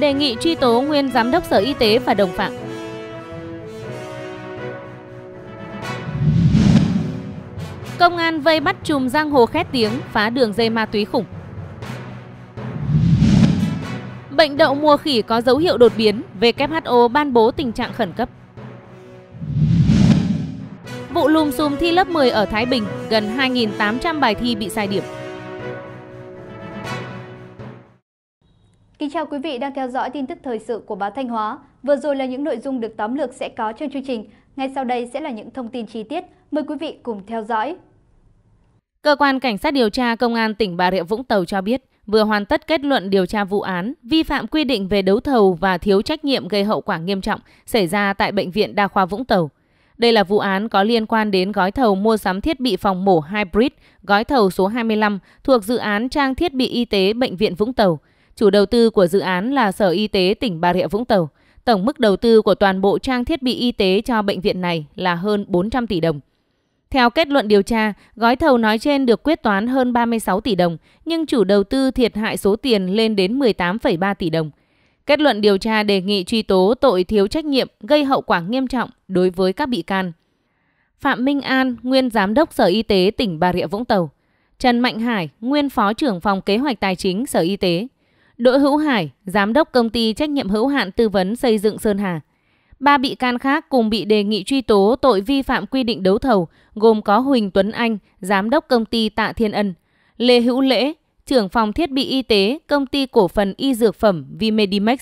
đề nghị truy tố nguyên Giám đốc Sở Y tế và đồng phạm. Công an vây bắt chùm giang hồ khét tiếng, phá đường dây ma túy khủng. Bệnh đậu mùa khỉ có dấu hiệu đột biến, WHO ban bố tình trạng khẩn cấp. Vụ lùm xùm thi lớp 10 ở Thái Bình, gần 2.800 bài thi bị sai điểm. Kính chào quý vị đang theo dõi tin tức thời sự của báo Thanh Hóa. Vừa rồi là những nội dung được tóm lược sẽ có trong chương trình. Ngay sau đây sẽ là những thông tin chi tiết. Mời quý vị cùng theo dõi. Cơ quan Cảnh sát điều tra Công an tỉnh Bà Rịa Vũng Tàu cho biết vừa hoàn tất kết luận điều tra vụ án vi phạm quy định về đấu thầu và thiếu trách nhiệm gây hậu quả nghiêm trọng xảy ra tại Bệnh viện Đa khoa Vũng Tàu. Đây là vụ án có liên quan đến gói thầu mua sắm thiết bị phòng mổ hybrid, gói thầu số 25 thuộc dự án trang thiết bị y tế Bệnh viện Vũng Tàu – Chủ đầu tư của dự án là Sở Y tế tỉnh Bà Rịa Vũng Tàu. Tổng mức đầu tư của toàn bộ trang thiết bị y tế cho bệnh viện này là hơn 400 tỷ đồng. Theo kết luận điều tra, gói thầu nói trên được quyết toán hơn 36 tỷ đồng, nhưng chủ đầu tư thiệt hại số tiền lên đến 18,3 tỷ đồng. Kết luận điều tra đề nghị truy tố tội thiếu trách nhiệm gây hậu quả nghiêm trọng đối với các bị can. Phạm Minh An, nguyên giám đốc Sở Y tế tỉnh Bà Rịa Vũng Tàu. Trần Mạnh Hải, nguyên phó trưởng phòng kế hoạch tài chính Sở Y tế. Đỗ Hữu Hải, giám đốc công ty trách nhiệm hữu hạn tư vấn xây dựng Sơn Hà. Ba bị can khác cùng bị đề nghị truy tố tội vi phạm quy định đấu thầu, gồm có Huỳnh Tuấn Anh, giám đốc công ty Tạ Thiên Ân, Lê Hữu Lễ, trưởng phòng thiết bị y tế, công ty cổ phần y dược phẩm Vimedimex,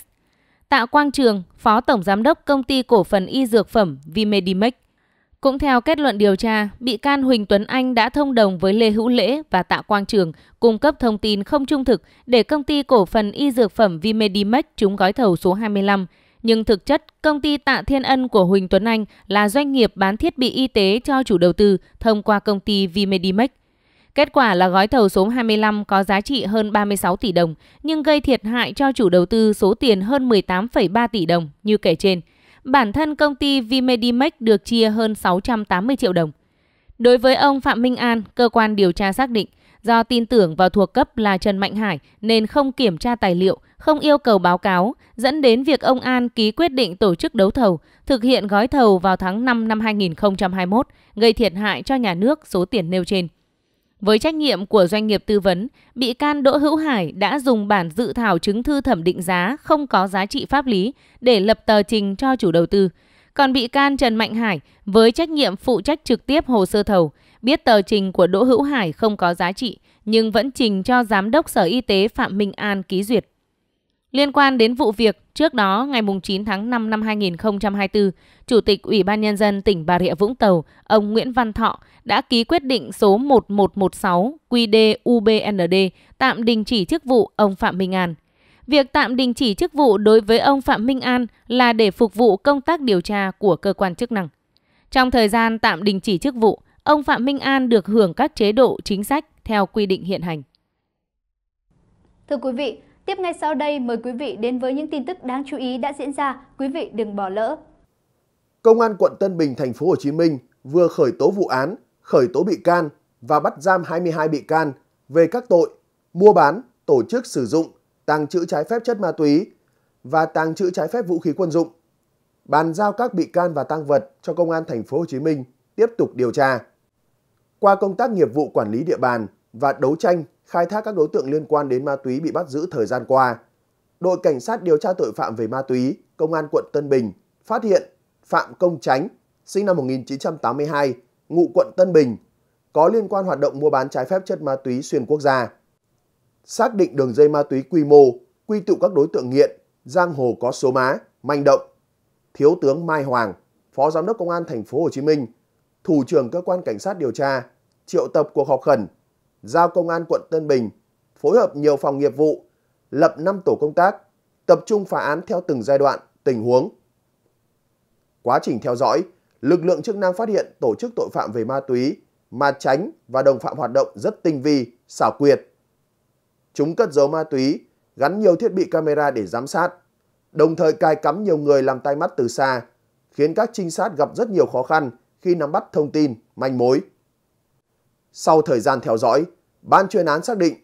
Tạ Quang Trường, phó tổng giám đốc công ty cổ phần y dược phẩm Vimedimex, cũng theo kết luận điều tra, bị can Huỳnh Tuấn Anh đã thông đồng với Lê Hữu Lễ và Tạ Quang Trường cung cấp thông tin không trung thực để công ty cổ phần y dược phẩm Vimedimax trúng gói thầu số 25. Nhưng thực chất, công ty Tạ Thiên Ân của Huỳnh Tuấn Anh là doanh nghiệp bán thiết bị y tế cho chủ đầu tư thông qua công ty Vimedimax. Kết quả là gói thầu số 25 có giá trị hơn 36 tỷ đồng, nhưng gây thiệt hại cho chủ đầu tư số tiền hơn 18,3 tỷ đồng như kể trên – bản thân công ty Vimedimax được chia hơn 680 triệu đồng. Đối với ông Phạm Minh An, cơ quan điều tra xác định do tin tưởng vào thuộc cấp là Trần Mạnh Hải nên không kiểm tra tài liệu, không yêu cầu báo cáo, dẫn đến việc ông An ký quyết định tổ chức đấu thầu, thực hiện gói thầu vào tháng 5 năm 2021, gây thiệt hại cho nhà nước số tiền nêu trên. Với trách nhiệm của doanh nghiệp tư vấn, bị can Đỗ Hữu Hải đã dùng bản dự thảo chứng thư thẩm định giá không có giá trị pháp lý để lập tờ trình cho chủ đầu tư. Còn bị can Trần Mạnh Hải với trách nhiệm phụ trách trực tiếp hồ sơ thầu, biết tờ trình của Đỗ Hữu Hải không có giá trị nhưng vẫn trình cho Giám đốc Sở Y tế Phạm Minh An ký duyệt. Liên quan đến vụ việc, trước đó ngày 9 tháng 5 năm 2024, Chủ tịch Ủy ban Nhân dân tỉnh Bà Rịa Vũng Tàu, ông Nguyễn Văn Thọ đã ký quyết định số 1116 QD UBND tạm đình chỉ chức vụ ông Phạm Minh An. Việc tạm đình chỉ chức vụ đối với ông Phạm Minh An là để phục vụ công tác điều tra của cơ quan chức năng. Trong thời gian tạm đình chỉ chức vụ, ông Phạm Minh An được hưởng các chế độ chính sách theo quy định hiện hành. Thưa quý vị, Tiếp ngay sau đây mời quý vị đến với những tin tức đáng chú ý đã diễn ra, quý vị đừng bỏ lỡ. Công an quận Tân Bình thành phố Hồ Chí Minh vừa khởi tố vụ án, khởi tố bị can và bắt giam 22 bị can về các tội mua bán, tổ chức sử dụng, tàng trữ trái phép chất ma túy và tàng trữ trái phép vũ khí quân dụng. Bàn giao các bị can và tăng vật cho công an thành phố Hồ Chí Minh tiếp tục điều tra. Qua công tác nghiệp vụ quản lý địa bàn, và đấu tranh khai thác các đối tượng liên quan đến ma túy bị bắt giữ thời gian qua. Đội Cảnh sát điều tra tội phạm về ma túy, Công an quận Tân Bình phát hiện Phạm Công Tránh, sinh năm 1982, ngụ quận Tân Bình, có liên quan hoạt động mua bán trái phép chất ma túy xuyên quốc gia. Xác định đường dây ma túy quy mô, quy tụ các đối tượng nghiện, giang hồ có số má, manh động. Thiếu tướng Mai Hoàng, Phó Giám đốc Công an Thành phố Hồ Chí Minh, Thủ trưởng Cơ quan Cảnh sát điều tra, triệu tập cuộc họp khẩn giao công an quận Tân Bình phối hợp nhiều phòng nghiệp vụ, lập 5 tổ công tác, tập trung phá án theo từng giai đoạn, tình huống. Quá trình theo dõi, lực lượng chức năng phát hiện tổ chức tội phạm về ma túy ma tránh và đồng phạm hoạt động rất tinh vi, xảo quyệt. Chúng cất giấu ma túy, gắn nhiều thiết bị camera để giám sát, đồng thời cài cắm nhiều người làm tay mắt từ xa, khiến các trinh sát gặp rất nhiều khó khăn khi nắm bắt thông tin, manh mối. Sau thời gian theo dõi, ban chuyên án xác định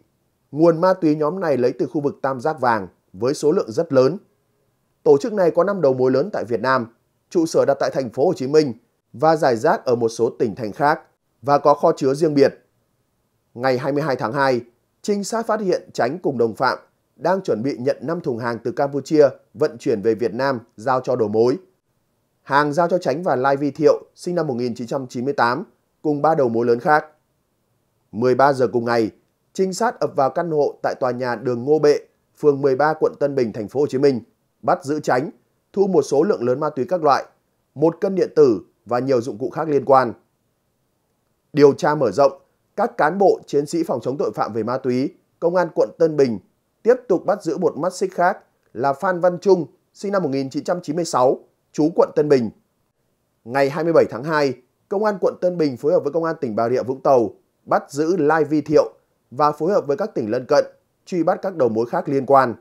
nguồn ma túy nhóm này lấy từ khu vực Tam Giác Vàng với số lượng rất lớn. Tổ chức này có 5 đầu mối lớn tại Việt Nam, trụ sở đặt tại thành phố Hồ Chí Minh và giải rác ở một số tỉnh thành khác và có kho chứa riêng biệt. Ngày 22 tháng 2, trinh sát phát hiện tránh cùng đồng phạm đang chuẩn bị nhận 5 thùng hàng từ Campuchia vận chuyển về Việt Nam giao cho đầu mối. Hàng giao cho Tránh và Lai Vi Thiệu sinh năm 1998 cùng ba đầu mối lớn khác. 13 giờ cùng ngày, trinh sát ập vào căn hộ tại tòa nhà đường Ngô Bệ, phường 13 quận Tân Bình, thành phố Hồ Chí Minh, bắt giữ Tránh, thu một số lượng lớn ma túy các loại, một cân điện tử và nhiều dụng cụ khác liên quan. Điều tra mở rộng, các cán bộ chiến sĩ phòng chống tội phạm về ma túy, công an quận Tân Bình tiếp tục bắt giữ một mắt xích khác là Phan Văn Trung, sinh năm 1996, trú quận Tân Bình. Ngày 27 tháng 2, Công an quận Tân Bình phối hợp với Công an tỉnh Bà Rịa Vũng Tàu bắt giữ Lai Vi Thiệu và phối hợp với các tỉnh lân cận truy bắt các đầu mối khác liên quan.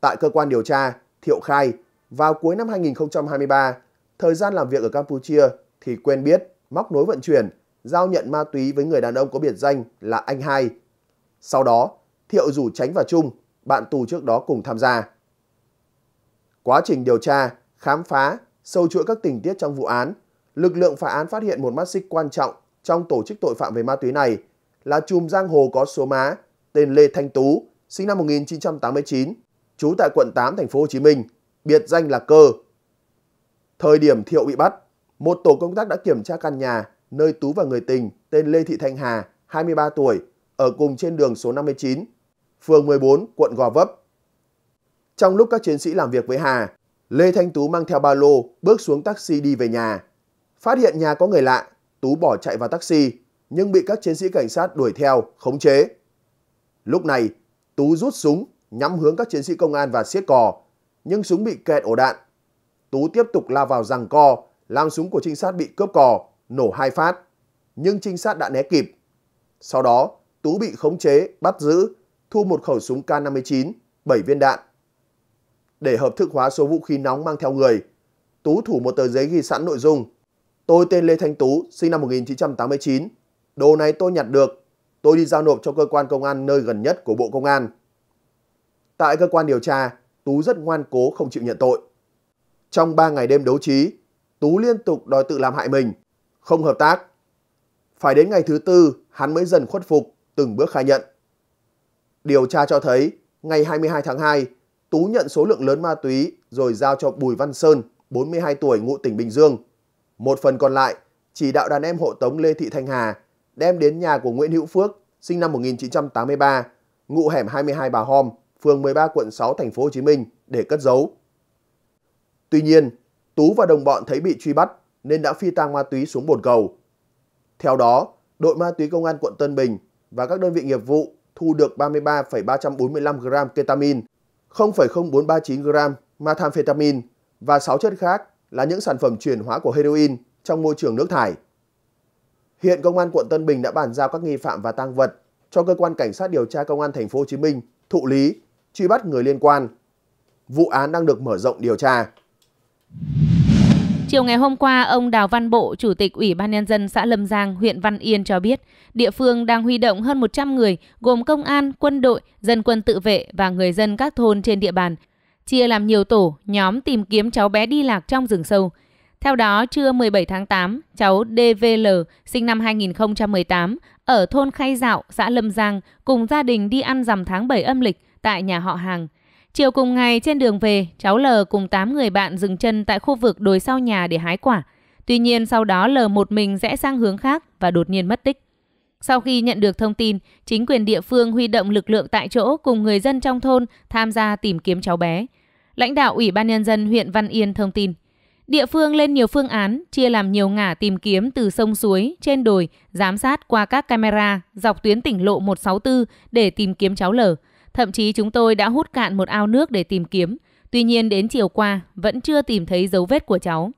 Tại cơ quan điều tra, Thiệu khai vào cuối năm 2023, thời gian làm việc ở Campuchia thì quen biết, móc nối vận chuyển, giao nhận ma túy với người đàn ông có biệt danh là anh hai. Sau đó, Thiệu rủ Tránh và Trung, bạn tù trước đó cùng tham gia. Quá trình điều tra, khám phá, sâu chuỗi các tình tiết trong vụ án, lực lượng phá án phát hiện một mắt xích quan trọng trong tổ chức tội phạm về ma túy này là chùm giang hồ có số má tên Lê Thanh Tú, sinh năm 1989, trú tại quận 8 thành phố Hồ Chí Minh, biệt danh là Cơ. Thời điểm Thiệu bị bắt, một tổ công tác đã kiểm tra căn nhà nơi Tú và người tình tên Lê Thị Thanh Hà, 23 tuổi, ở cùng trên đường số 59, phường 14, quận Gò Vấp. Trong lúc các chiến sĩ làm việc với Hà, Lê Thanh Tú mang theo ba lô, bước xuống taxi đi về nhà. Phát hiện nhà có người lạ, Tú bỏ chạy vào taxi nhưng bị các chiến sĩ cảnh sát đuổi theo, khống chế. Lúc này, Tú rút súng nhắm hướng các chiến sĩ công an và siết cò, nhưng súng bị kẹt ổ đạn. Tú tiếp tục lao vào rằng co, làm súng của trinh sát bị cướp cò, nổ hai phát, nhưng trinh sát đã né kịp. Sau đó, Tú bị khống chế, bắt giữ, thu một khẩu súng K-59, 7 viên đạn. Để hợp thức hóa số vũ khí nóng mang theo người, Tú thủ một tờ giấy ghi sẵn nội dung Tôi tên Lê Thanh Tú, sinh năm 1989. Đồ này tôi nhặt được. Tôi đi giao nộp cho cơ quan công an nơi gần nhất của Bộ Công an. Tại cơ quan điều tra, Tú rất ngoan cố không chịu nhận tội. Trong 3 ngày đêm đấu trí, Tú liên tục đòi tự làm hại mình, không hợp tác. Phải đến ngày thứ tư, hắn mới dần khuất phục, từng bước khai nhận. Điều tra cho thấy, ngày 22 tháng 2, Tú nhận số lượng lớn ma túy rồi giao cho Bùi Văn Sơn, 42 tuổi ngụ tỉnh Bình Dương, một phần còn lại chỉ đạo đàn em hộ tống Lê Thị Thanh Hà đem đến nhà của Nguyễn Hữu Phước, sinh năm 1983, ngụ hẻm 22 Bà Hòm, phường 13 quận 6 thành phố Hồ Chí Minh để cất giấu. Tuy nhiên, Tú và đồng bọn thấy bị truy bắt nên đã phi tang ma túy xuống bồn cầu. Theo đó, đội ma túy công an quận Tân Bình và các đơn vị nghiệp vụ thu được 33,345 gram ketamine, 0,0439 gram methamphetamine và 6 chất khác là những sản phẩm chuyển hóa của heroin trong môi trường nước thải. Hiện công an quận Tân Bình đã bàn giao các nghi phạm và tang vật cho cơ quan cảnh sát điều tra công an thành phố Hồ Chí Minh thụ lý, truy bắt người liên quan. Vụ án đang được mở rộng điều tra. Chiều ngày hôm qua, ông Đào Văn Bộ, Chủ tịch Ủy ban Nhân dân xã Lâm Giang, huyện Văn Yên cho biết, địa phương đang huy động hơn 100 người, gồm công an, quân đội, dân quân tự vệ và người dân các thôn trên địa bàn – chia làm nhiều tổ, nhóm tìm kiếm cháu bé đi lạc trong rừng sâu. Theo đó, trưa 17 tháng 8, cháu DVL, sinh năm 2018, ở thôn Khay Dạo, xã Lâm Giang, cùng gia đình đi ăn rằm tháng 7 âm lịch tại nhà họ hàng. Chiều cùng ngày trên đường về, cháu L cùng 8 người bạn dừng chân tại khu vực đồi sau nhà để hái quả. Tuy nhiên sau đó L một mình rẽ sang hướng khác và đột nhiên mất tích. Sau khi nhận được thông tin, chính quyền địa phương huy động lực lượng tại chỗ cùng người dân trong thôn tham gia tìm kiếm cháu bé. Lãnh đạo Ủy ban Nhân dân huyện Văn Yên thông tin, địa phương lên nhiều phương án, chia làm nhiều ngả tìm kiếm từ sông suối, trên đồi, giám sát qua các camera dọc tuyến tỉnh lộ 164 để tìm kiếm cháu lở. Thậm chí chúng tôi đã hút cạn một ao nước để tìm kiếm. Tuy nhiên đến chiều qua, vẫn chưa tìm thấy dấu vết của cháu.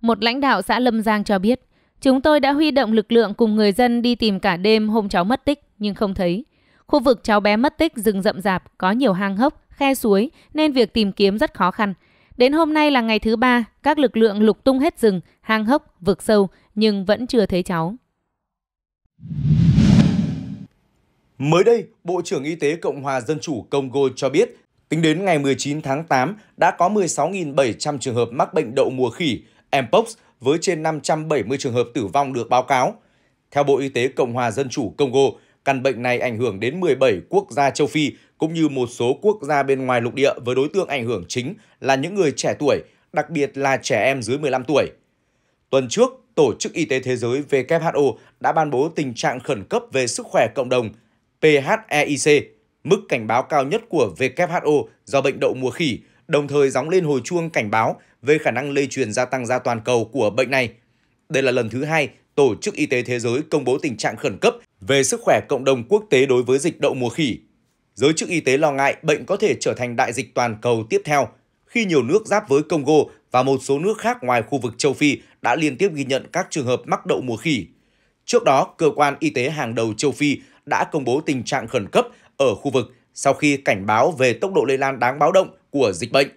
Một lãnh đạo xã Lâm Giang cho biết, Chúng tôi đã huy động lực lượng cùng người dân đi tìm cả đêm hôm cháu mất tích nhưng không thấy. Khu vực cháu bé mất tích rừng rậm rạp, có nhiều hang hốc, khe suối nên việc tìm kiếm rất khó khăn. Đến hôm nay là ngày thứ ba, các lực lượng lục tung hết rừng, hang hốc, vực sâu nhưng vẫn chưa thấy cháu. Mới đây, Bộ trưởng Y tế Cộng hòa Dân chủ Congo cho biết tính đến ngày 19 tháng 8 đã có 16.700 trường hợp mắc bệnh đậu mùa khỉ, mpox với trên 570 trường hợp tử vong được báo cáo. Theo Bộ Y tế Cộng hòa Dân chủ Congo, căn bệnh này ảnh hưởng đến 17 quốc gia châu Phi cũng như một số quốc gia bên ngoài lục địa với đối tượng ảnh hưởng chính là những người trẻ tuổi, đặc biệt là trẻ em dưới 15 tuổi. Tuần trước, Tổ chức Y tế Thế giới WHO đã ban bố tình trạng khẩn cấp về sức khỏe cộng đồng PHEIC, mức cảnh báo cao nhất của WHO do bệnh đậu mùa khỉ, đồng thời gióng lên hồi chuông cảnh báo về khả năng lây truyền gia tăng ra toàn cầu của bệnh này. Đây là lần thứ hai Tổ chức Y tế Thế giới công bố tình trạng khẩn cấp về sức khỏe cộng đồng quốc tế đối với dịch đậu mùa khỉ. Giới chức y tế lo ngại bệnh có thể trở thành đại dịch toàn cầu tiếp theo khi nhiều nước giáp với Congo và một số nước khác ngoài khu vực châu Phi đã liên tiếp ghi nhận các trường hợp mắc đậu mùa khỉ. Trước đó, cơ quan y tế hàng đầu châu Phi đã công bố tình trạng khẩn cấp ở khu vực sau khi cảnh báo về tốc độ lây lan đáng báo động của dịch bệnh.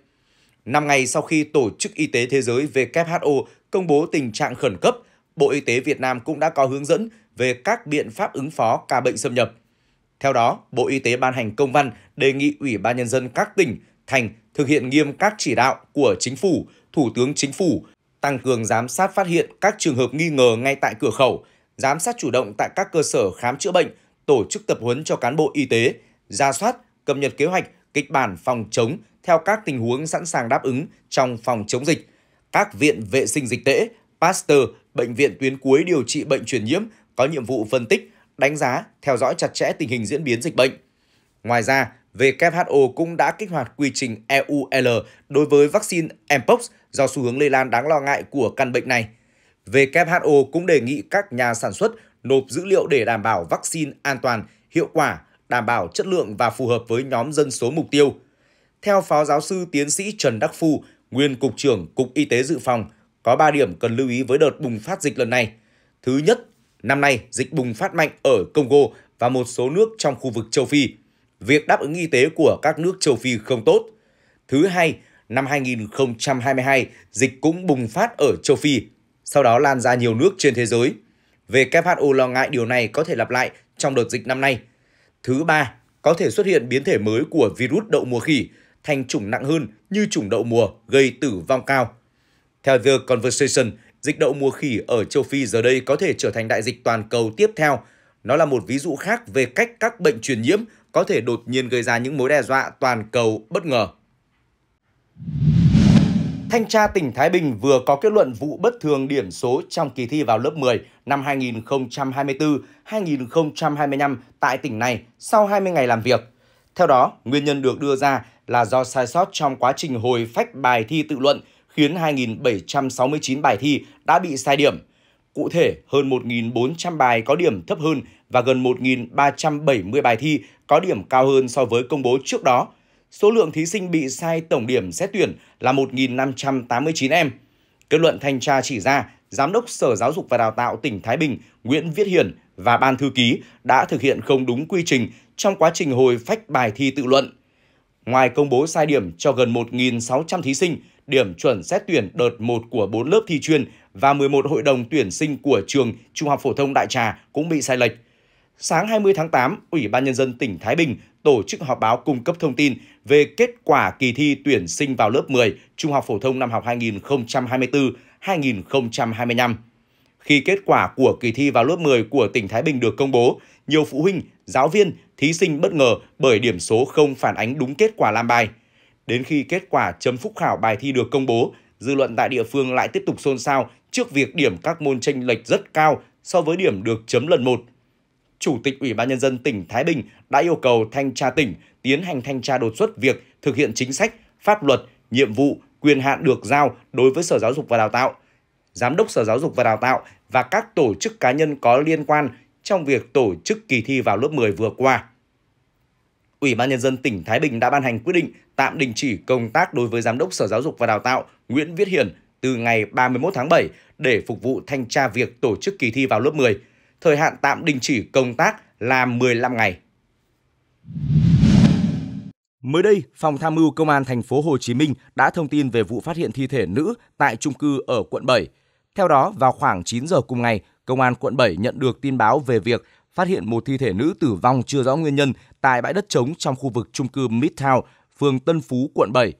5 ngày sau khi Tổ chức Y tế Thế giới WHO công bố tình trạng khẩn cấp, Bộ Y tế Việt Nam cũng đã có hướng dẫn về các biện pháp ứng phó ca bệnh xâm nhập. Theo đó, Bộ Y tế ban hành công văn đề nghị Ủy ban Nhân dân các tỉnh, thành thực hiện nghiêm các chỉ đạo của Chính phủ, Thủ tướng Chính phủ, tăng cường giám sát phát hiện các trường hợp nghi ngờ ngay tại cửa khẩu, giám sát chủ động tại các cơ sở khám chữa bệnh, tổ chức tập huấn cho cán bộ y tế, ra soát, cập nhật kế hoạch, kịch bản phòng chống, theo các tình huống sẵn sàng đáp ứng trong phòng chống dịch. Các viện vệ sinh dịch tễ, Pasteur, bệnh viện tuyến cuối điều trị bệnh truyền nhiễm có nhiệm vụ phân tích, đánh giá, theo dõi chặt chẽ tình hình diễn biến dịch bệnh. Ngoài ra, WHO cũng đã kích hoạt quy trình EUL đối với vaccine mpox do xu hướng lây lan đáng lo ngại của căn bệnh này. WHO cũng đề nghị các nhà sản xuất nộp dữ liệu để đảm bảo vaccine an toàn, hiệu quả, đảm bảo chất lượng và phù hợp với nhóm dân số mục tiêu – theo Phó Giáo sư Tiến sĩ Trần Đắc Phu, nguyên Cục trưởng Cục Y tế Dự phòng, có 3 điểm cần lưu ý với đợt bùng phát dịch lần này. Thứ nhất, năm nay dịch bùng phát mạnh ở Congo và một số nước trong khu vực châu Phi. Việc đáp ứng y tế của các nước châu Phi không tốt. Thứ hai, năm 2022, dịch cũng bùng phát ở châu Phi, sau đó lan ra nhiều nước trên thế giới. WHO lo ngại điều này có thể lặp lại trong đợt dịch năm nay. Thứ ba, có thể xuất hiện biến thể mới của virus đậu mùa khỉ, thành chủng nặng hơn như chủng đậu mùa gây tử vong cao. Theo The Conversation, dịch đậu mùa khỉ ở châu Phi giờ đây có thể trở thành đại dịch toàn cầu tiếp theo. Nó là một ví dụ khác về cách các bệnh truyền nhiễm có thể đột nhiên gây ra những mối đe dọa toàn cầu bất ngờ. Thanh tra tỉnh Thái Bình vừa có kết luận vụ bất thường điểm số trong kỳ thi vào lớp 10 năm 2024-2025 tại tỉnh này sau 20 ngày làm việc. Theo đó, nguyên nhân được đưa ra là do sai sót trong quá trình hồi phách bài thi tự luận khiến 2.769 bài thi đã bị sai điểm. Cụ thể, hơn 1.400 bài có điểm thấp hơn và gần 1.370 bài thi có điểm cao hơn so với công bố trước đó. Số lượng thí sinh bị sai tổng điểm xét tuyển là 1.589 em. Kết luận thanh tra chỉ ra, Giám đốc Sở Giáo dục và Đào tạo tỉnh Thái Bình Nguyễn Viết Hiền và Ban Thư ký đã thực hiện không đúng quy trình trong quá trình hồi phách bài thi tự luận. Ngoài công bố sai điểm cho gần 1.600 thí sinh, điểm chuẩn xét tuyển đợt 1 của 4 lớp thi chuyên và 11 hội đồng tuyển sinh của trường Trung học phổ thông Đại Trà cũng bị sai lệch. Sáng 20 tháng 8, Ủy ban Nhân dân tỉnh Thái Bình tổ chức họp báo cung cấp thông tin về kết quả kỳ thi tuyển sinh vào lớp 10 Trung học phổ thông năm học 2024-2025. Khi kết quả của kỳ thi vào lớp 10 của tỉnh Thái Bình được công bố, nhiều phụ huynh, giáo viên, thí sinh bất ngờ bởi điểm số không phản ánh đúng kết quả làm bài. Đến khi kết quả chấm phúc khảo bài thi được công bố, dư luận tại địa phương lại tiếp tục xôn xao trước việc điểm các môn tranh lệch rất cao so với điểm được chấm lần một Chủ tịch Ủy ban Nhân dân tỉnh Thái Bình đã yêu cầu thanh tra tỉnh tiến hành thanh tra đột xuất việc thực hiện chính sách, pháp luật, nhiệm vụ, quyền hạn được giao đối với Sở Giáo dục và Đào tạo, Giám đốc Sở Giáo dục và Đào tạo và các tổ chức cá nhân có liên quan trong việc tổ chức kỳ thi vào lớp 10 vừa qua. Ủy ban Nhân dân tỉnh Thái Bình đã ban hành quyết định tạm đình chỉ công tác đối với Giám đốc Sở Giáo dục và Đào tạo Nguyễn Viết Hiển từ ngày 31 tháng 7 để phục vụ thanh tra việc tổ chức kỳ thi vào lớp 10 thời hạn tạm đình chỉ công tác là 15 ngày. Mới đây, Phòng Tham mưu Công an thành phố Hồ Chí Minh đã thông tin về vụ phát hiện thi thể nữ tại trung cư ở quận 7. Theo đó, vào khoảng 9 giờ cùng ngày, Công an quận 7 nhận được tin báo về việc phát hiện một thi thể nữ tử vong chưa rõ nguyên nhân tại bãi đất trống trong khu vực trung cư Midtown, phường Tân Phú, quận 7.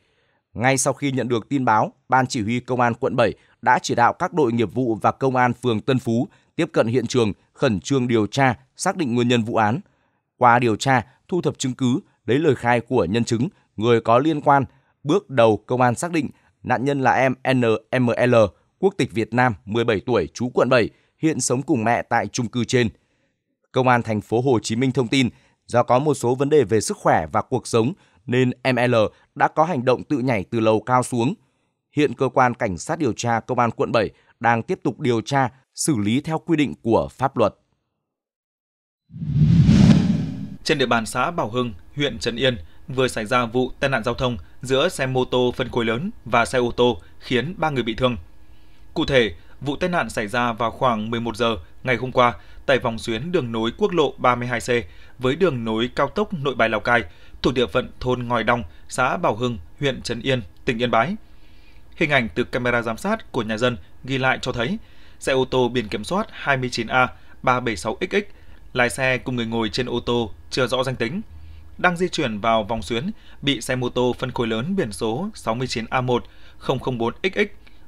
Ngay sau khi nhận được tin báo, Ban chỉ huy Công an quận 7 đã chỉ đạo các đội nghiệp vụ và Công an phường Tân Phú tiếp cận hiện trường, khẩn trương điều tra, xác định nguyên nhân vụ án. Qua điều tra, thu thập chứng cứ, lấy lời khai của nhân chứng, người có liên quan, bước đầu công an xác định nạn nhân là em NML, quốc tịch Việt Nam, 17 tuổi, trú quận 7, hiện sống cùng mẹ tại chung cư trên. Công an thành phố Hồ Chí Minh thông tin, do có một số vấn đề về sức khỏe và cuộc sống nên ML đã có hành động tự nhảy từ lầu cao xuống. Hiện cơ quan cảnh sát điều tra công an quận 7 đang tiếp tục điều tra xử lý theo quy định của pháp luật. Trên địa bàn xã Bảo Hưng, huyện Trấn Yên vừa xảy ra vụ tai nạn giao thông giữa xe mô tô phân khối lớn và xe ô tô khiến 3 người bị thương. Cụ thể, vụ tai nạn xảy ra vào khoảng 11 giờ ngày hôm qua tại vòng xuyến đường nối quốc lộ 32C với đường nối cao tốc Nội Bài Lào Cai thuộc địa phận thôn Ngòi Đông, xã Bảo Hưng, huyện Trấn Yên, tỉnh Yên Bái. Hình ảnh từ camera giám sát của nhà dân ghi lại cho thấy xe ô tô biển kiểm soát 29A 376XX, lái xe cùng người ngồi trên ô tô chưa rõ danh tính, đang di chuyển vào vòng xuyến bị xe mô tô phân khối lớn biển số 69 a 1004 xx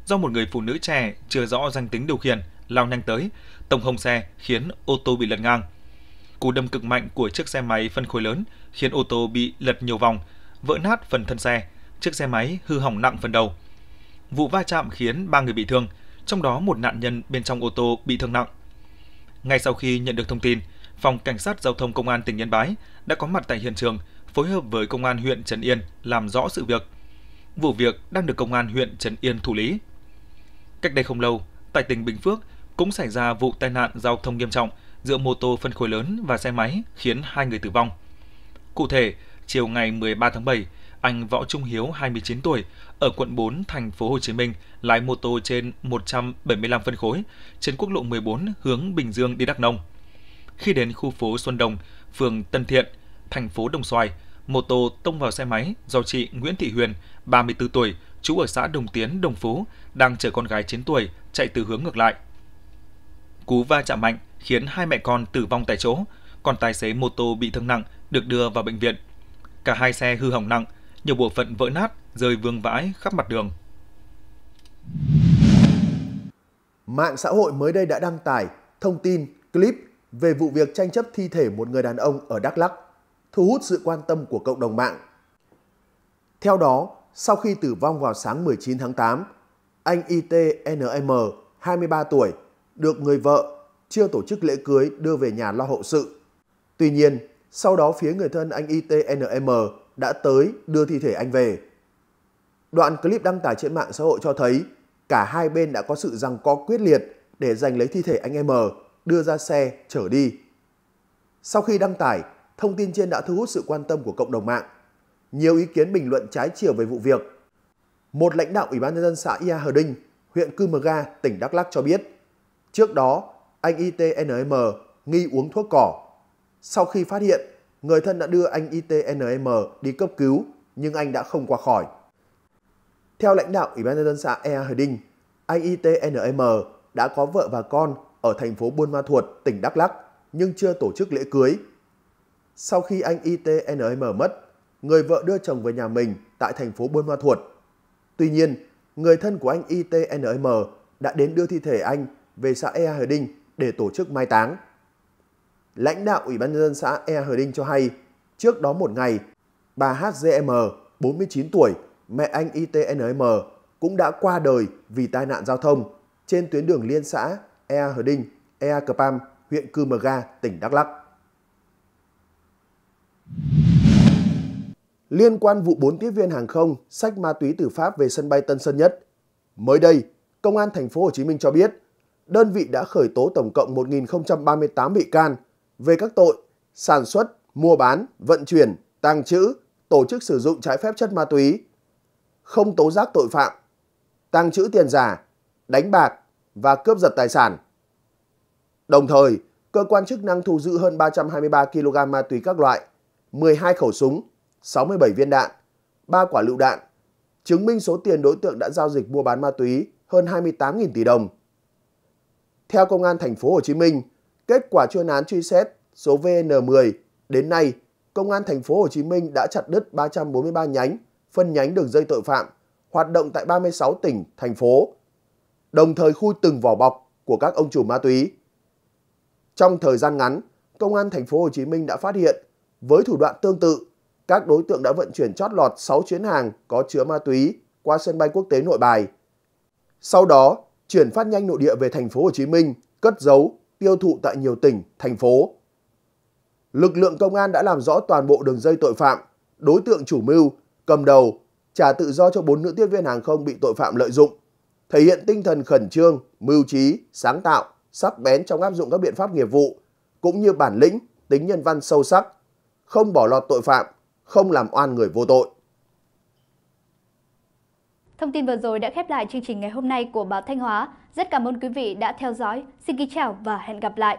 do một người phụ nữ trẻ chưa rõ danh tính điều khiển lao nhanh tới, tông hông xe khiến ô tô bị lật ngang. Cú đâm cực mạnh của chiếc xe máy phân khối lớn khiến ô tô bị lật nhiều vòng, vỡ nát phần thân xe, chiếc xe máy hư hỏng nặng phần đầu. Vụ va chạm khiến ba người bị thương, trong đó một nạn nhân bên trong ô tô bị thương nặng. Ngay sau khi nhận được thông tin, Phòng Cảnh sát Giao thông Công an tỉnh Yên Bái đã có mặt tại hiện trường, phối hợp với Công an huyện trần Yên làm rõ sự việc. Vụ việc đang được Công an huyện trần Yên thụ lý. Cách đây không lâu, tại tỉnh Bình Phước cũng xảy ra vụ tai nạn giao thông nghiêm trọng giữa mô tô phân khối lớn và xe máy khiến hai người tử vong. Cụ thể, chiều ngày 13 tháng 7, anh Võ Trung Hiếu, 29 tuổi, ở quận 4 thành phố Hồ Chí Minh lái mô tô trên 175 phân khối trên quốc lộ 14 hướng Bình Dương đi Đắk Nông. Khi đến khu phố Xuân Đồng, phường Tân Thiện, thành phố Đồng Xoài, mô tô tông vào xe máy do chị Nguyễn Thị Huyền, 34 tuổi, trú ở xã Đồng Tiến, Đồng Phú, đang chở con gái 9 tuổi chạy từ hướng ngược lại. Cú va chạm mạnh khiến hai mẹ con tử vong tại chỗ, còn tài xế mô tô bị thương nặng được đưa vào bệnh viện. Cả hai xe hư hỏng nặng, nhiều bộ phận vỡ nát, rơi vương vãi khắp mặt đường. Mạng xã hội mới đây đã đăng tải thông tin, clip về vụ việc tranh chấp thi thể một người đàn ông ở Đắk Lắk, thu hút sự quan tâm của cộng đồng mạng. Theo đó, sau khi tử vong vào sáng 19 tháng 8, anh ITNM, 23 tuổi, được người vợ chưa tổ chức lễ cưới đưa về nhà lo hậu sự. Tuy nhiên, sau đó phía người thân anh ITNM đã tới đưa thi thể anh về. Đoạn clip đăng tải trên mạng xã hội cho thấy cả hai bên đã có sự răng co quyết liệt để giành lấy thi thể anh M đưa ra xe chở đi. Sau khi đăng tải, thông tin trên đã thu hút sự quan tâm của cộng đồng mạng. Nhiều ý kiến bình luận trái chiều về vụ việc. Một lãnh đạo Ủy ban nhân dân xã Ia Hờ Đinh, huyện Cư Mờ Ga, tỉnh Đắk Lắc cho biết, trước đó anh ITNM nghi uống thuốc cỏ. Sau khi phát hiện, người thân đã đưa anh ITNM đi cấp cứu nhưng anh đã không qua khỏi. Theo lãnh đạo Ủy ban nhân dân xã Ea Hờ Đinh, anh ITNM đã có vợ và con ở thành phố Buôn Ma Thuột, tỉnh Đắk Lắk nhưng chưa tổ chức lễ cưới. Sau khi anh ITNM mất, người vợ đưa chồng về nhà mình tại thành phố Buôn Ma Thuột. Tuy nhiên, người thân của anh ITNM đã đến đưa thi thể anh về xã Ea Hờ Đinh để tổ chức mai táng. Lãnh đạo Ủy ban nhân dân xã E Hờ Đinh cho hay, trước đó một ngày, bà HGM, 49 tuổi, mẹ anh ITNM cũng đã qua đời vì tai nạn giao thông trên tuyến đường liên xã E Hờ Đinh, E Cờ Pam, huyện Cư Mờ Ga, tỉnh Đắk Lắk. Liên quan vụ 4 tiếp viên hàng không sách ma túy từ Pháp về sân bay Tân Sơn Nhất, mới đây, Công an thành phố Hồ Chí Minh cho biết, đơn vị đã khởi tố tổng cộng 1038 bị can về các tội sản xuất, mua bán, vận chuyển, tàng trữ, tổ chức sử dụng trái phép chất ma túy, không tố giác tội phạm, tàng trữ tiền giả, đánh bạc và cướp giật tài sản. Đồng thời, cơ quan chức năng thu giữ hơn 323 kg ma túy các loại, 12 khẩu súng, 67 viên đạn, 3 quả lựu đạn, chứng minh số tiền đối tượng đã giao dịch mua bán ma túy hơn 28.000 tỷ đồng. Theo công an thành phố Hồ Chí Minh, Kết quả chuyên án truy xét số VN10 đến nay, Công an thành phố Hồ Chí Minh đã chặt đứt 343 nhánh, phân nhánh đường dây tội phạm hoạt động tại 36 tỉnh, thành phố, đồng thời khui từng vỏ bọc của các ông chủ ma túy. Trong thời gian ngắn, Công an thành phố Hồ Chí Minh đã phát hiện với thủ đoạn tương tự, các đối tượng đã vận chuyển chót lọt 6 chuyến hàng có chứa ma túy qua sân bay quốc tế Nội Bài. Sau đó, chuyển phát nhanh nội địa về thành phố Hồ Chí Minh, cất giấu tiêu thụ tại nhiều tỉnh, thành phố. Lực lượng công an đã làm rõ toàn bộ đường dây tội phạm, đối tượng chủ mưu, cầm đầu, trả tự do cho bốn nữ tiếp viên hàng không bị tội phạm lợi dụng, thể hiện tinh thần khẩn trương, mưu trí, sáng tạo, sắc bén trong áp dụng các biện pháp nghiệp vụ, cũng như bản lĩnh, tính nhân văn sâu sắc, không bỏ lọt tội phạm, không làm oan người vô tội. Thông tin vừa rồi đã khép lại chương trình ngày hôm nay của Báo Thanh Hóa. Rất cảm ơn quý vị đã theo dõi. Xin kính chào và hẹn gặp lại.